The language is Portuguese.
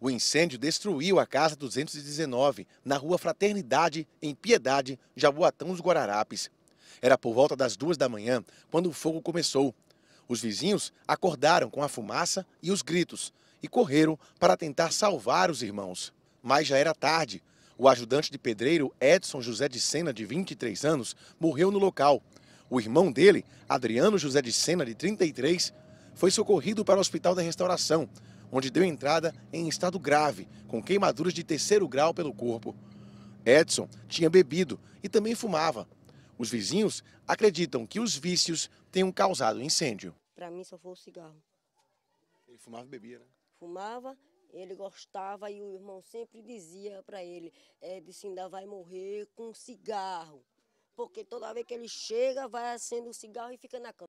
O incêndio destruiu a casa 219, na rua Fraternidade, em Piedade, Jaboatão dos Guararapes. Era por volta das duas da manhã quando o fogo começou. Os vizinhos acordaram com a fumaça e os gritos e correram para tentar salvar os irmãos. Mas já era tarde. O ajudante de pedreiro Edson José de Sena, de 23 anos, morreu no local. O irmão dele, Adriano José de Sena, de 33, foi socorrido para o Hospital da Restauração, onde deu entrada em estado grave, com queimaduras de terceiro grau pelo corpo. Edson tinha bebido e também fumava. Os vizinhos acreditam que os vícios tenham causado incêndio. Para mim só foi o cigarro. Ele fumava e bebia, né? Fumava, ele gostava e o irmão sempre dizia para ele, é, disse, ainda vai morrer com cigarro. Porque toda vez que ele chega, vai acendo o cigarro e fica na cama.